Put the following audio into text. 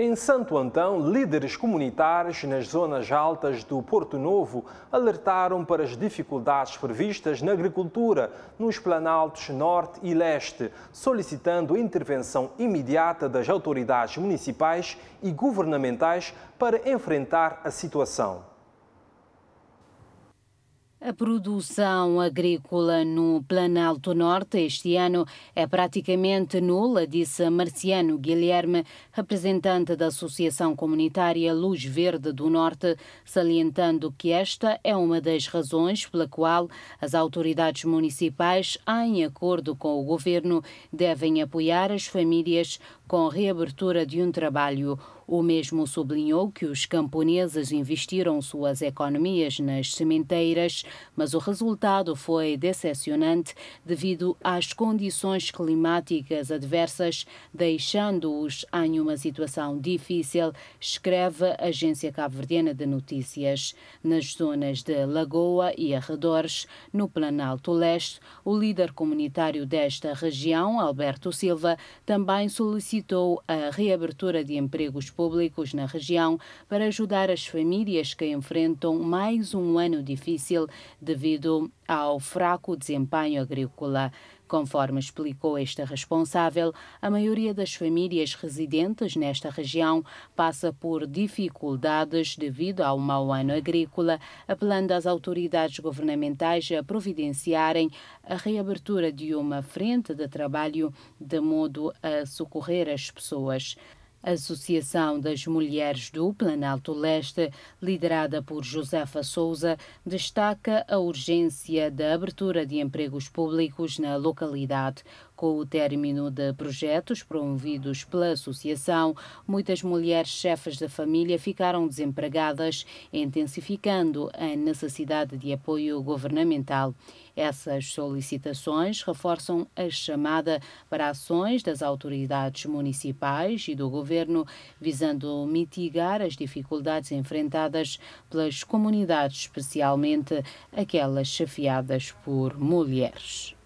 Em Santo Antão, líderes comunitários nas zonas altas do Porto Novo alertaram para as dificuldades previstas na agricultura nos planaltos norte e leste, solicitando intervenção imediata das autoridades municipais e governamentais para enfrentar a situação. A produção agrícola no Planalto Norte este ano é praticamente nula, disse Marciano Guilherme, representante da Associação Comunitária Luz Verde do Norte, salientando que esta é uma das razões pela qual as autoridades municipais, em acordo com o governo, devem apoiar as famílias com a reabertura de um trabalho. O mesmo sublinhou que os camponeses investiram suas economias nas sementeiras, mas o resultado foi decepcionante devido às condições climáticas adversas, deixando-os em uma situação difícil, escreve a Agência Cabo-Verdiana de Notícias. Nas zonas de Lagoa e arredores, no Planalto Leste, o líder comunitário desta região, Alberto Silva, também solicitou a reabertura de empregos públicos na região para ajudar as famílias que enfrentam mais um ano difícil devido ao fraco desempenho agrícola. Conforme explicou esta responsável, a maioria das famílias residentes nesta região passa por dificuldades devido ao mau ano agrícola, apelando às autoridades governamentais a providenciarem a reabertura de uma frente de trabalho de modo a socorrer as pessoas. A Associação das Mulheres do Planalto Leste, liderada por Josefa Souza, destaca a urgência da abertura de empregos públicos na localidade. Com o término de projetos promovidos pela associação, muitas mulheres chefes de família ficaram desempregadas, intensificando a necessidade de apoio governamental. Essas solicitações reforçam a chamada para ações das autoridades municipais e do governo governo, visando mitigar as dificuldades enfrentadas pelas comunidades, especialmente aquelas chefiadas por mulheres.